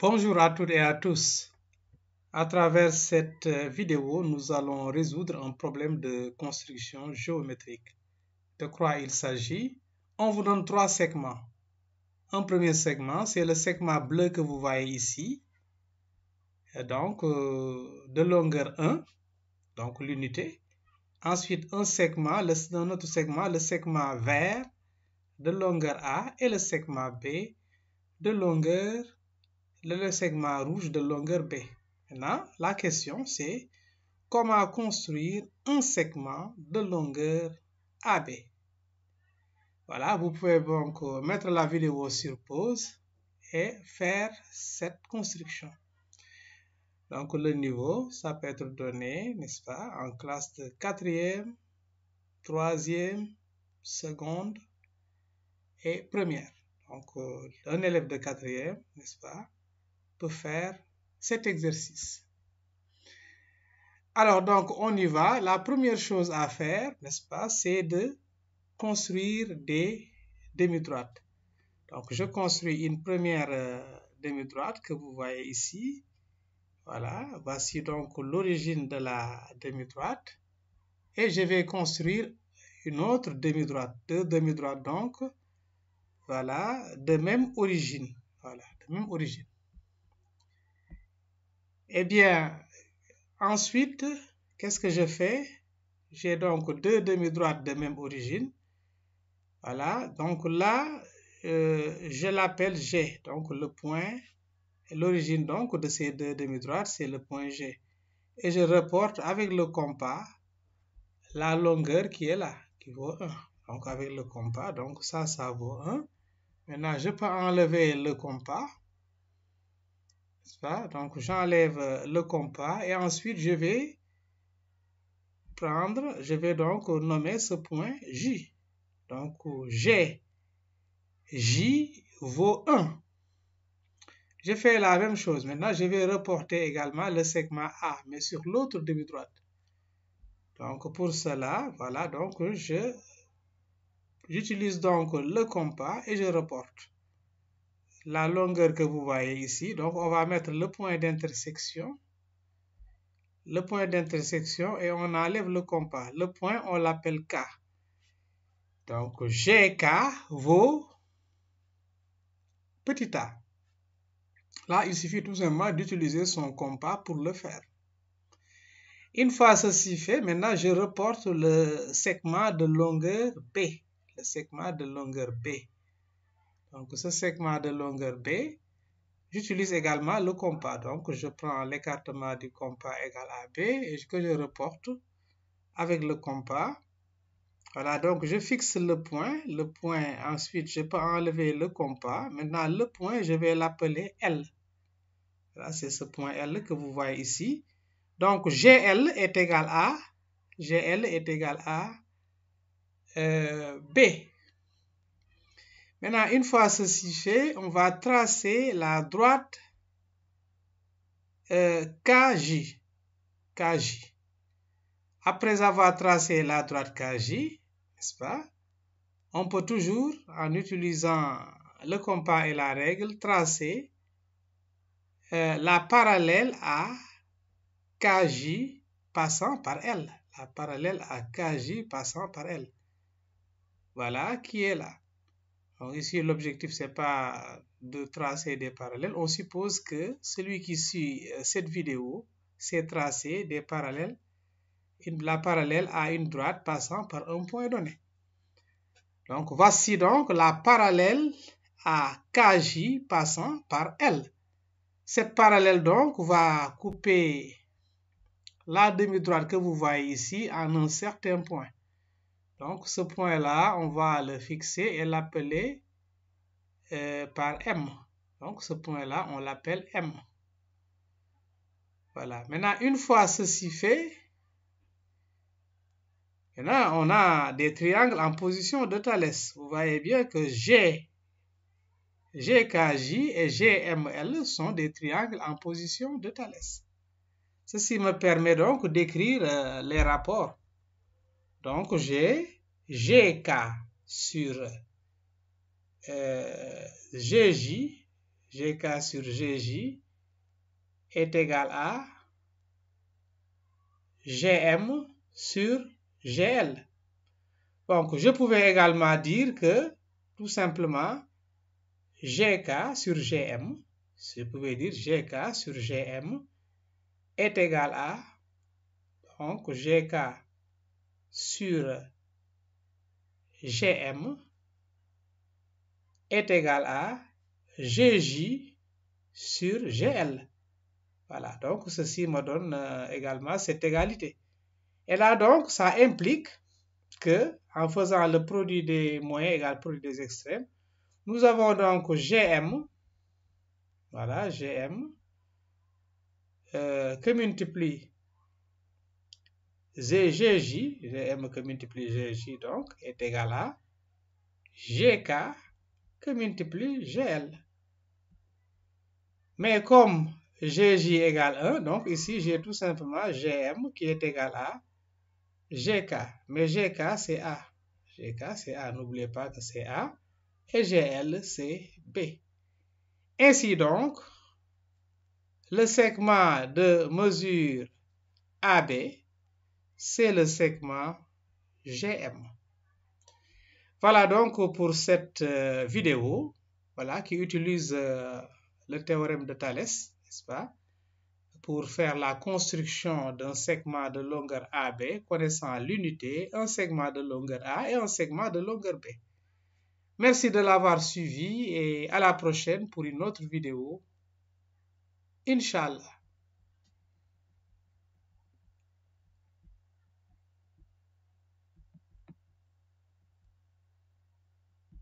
Bonjour à toutes et à tous. À travers cette euh, vidéo, nous allons résoudre un problème de construction géométrique. De quoi il s'agit On vous donne trois segments. Un premier segment, c'est le segment bleu que vous voyez ici. donc, euh, de longueur 1, donc l'unité. Ensuite, un segment, le, un autre segment, le segment vert de longueur A et le segment B de longueur le segment rouge de longueur B. Maintenant, la question c'est comment construire un segment de longueur AB. Voilà, vous pouvez donc euh, mettre la vidéo sur pause et faire cette construction. Donc le niveau, ça peut être donné, n'est-ce pas, en classe de quatrième, troisième, seconde et première. Donc euh, un élève de quatrième, n'est-ce pas, faire cet exercice. Alors donc, on y va. La première chose à faire, n'est-ce pas, c'est de construire des demi-droites. Donc, je construis une première euh, demi-droite que vous voyez ici. Voilà, voici donc l'origine de la demi-droite. Et je vais construire une autre demi-droite, deux demi-droites donc, voilà, de même origine. Voilà, de même origine. Eh bien, ensuite, qu'est-ce que je fais J'ai donc deux demi-droites de même origine. Voilà, donc là, euh, je l'appelle G, donc le point, l'origine donc de ces deux demi-droites, c'est le point G. Et je reporte avec le compas la longueur qui est là, qui vaut 1. Donc avec le compas, donc ça, ça vaut 1. Maintenant, je peux enlever le compas. Donc, j'enlève euh, le compas et ensuite, je vais prendre, je vais donc nommer ce point J. Donc, G, J vaut 1. Je fais la même chose. Maintenant, je vais reporter également le segment A, mais sur l'autre demi-droite. Donc, pour cela, voilà, donc, je j'utilise donc le compas et je reporte la longueur que vous voyez ici. Donc, on va mettre le point d'intersection. Le point d'intersection et on enlève le compas. Le point, on l'appelle K. Donc, GK vaut petit a. Là, il suffit tout simplement d'utiliser son compas pour le faire. Une fois ceci fait, maintenant, je reporte le segment de longueur B. Le segment de longueur B. Donc, ce segment de longueur B, j'utilise également le compas. Donc, je prends l'écartement du compas égal à B et que je reporte avec le compas. Voilà, donc je fixe le point. Le point, ensuite, je peux enlever le compas. Maintenant, le point, je vais l'appeler L. Voilà, c'est ce point L que vous voyez ici. Donc, GL est égal à, GL est égal à euh, B. Maintenant, une fois ceci fait, on va tracer la droite euh, KJ. KJ. Après avoir tracé la droite KJ, n'est-ce pas, on peut toujours, en utilisant le compas et la règle, tracer euh, la parallèle à KJ passant par L. La parallèle à KJ passant par L. Voilà qui est là ici, l'objectif, ce n'est pas de tracer des parallèles. On suppose que celui qui suit euh, cette vidéo sait tracer des parallèles, la parallèle à une droite passant par un point donné. Donc, voici donc la parallèle à KJ passant par L. Cette parallèle donc va couper la demi-droite que vous voyez ici en un certain point. Donc, ce point-là, on va le fixer et l'appeler euh, par M. Donc, ce point-là, on l'appelle M. Voilà. Maintenant, une fois ceci fait, maintenant, on a des triangles en position de Thalès. Vous voyez bien que G, GKJ et GML sont des triangles en position de Thalès. Ceci me permet donc d'écrire euh, les rapports donc, j'ai GK sur euh, GJ, GK sur GJ est égal à GM sur GL. Donc, je pouvais également dire que, tout simplement, GK sur GM, je pouvais dire GK sur GM est égal à, donc, GK sur GM est égal à GJ sur GL. Voilà, donc ceci me donne euh, également cette égalité. Et là donc, ça implique que en faisant le produit des moyens égal produit des extrêmes, nous avons donc GM, voilà, GM, euh, que multiplie ZGJ, GM que multiplie GJ donc, est égal à GK que multiplie GL. Mais comme GJ égale 1, donc ici j'ai tout simplement GM qui est égal à GK. Mais GK c'est A. GK c'est A, n'oubliez pas que c'est A. Et GL c'est B. Ainsi donc, le segment de mesure AB c'est le segment GM. Voilà donc pour cette euh, vidéo voilà, qui utilise euh, le théorème de Thalès n'est-ce pas, pour faire la construction d'un segment de longueur AB connaissant l'unité, un segment de longueur A et un segment de longueur B. Merci de l'avoir suivi et à la prochaine pour une autre vidéo. Inch'Allah.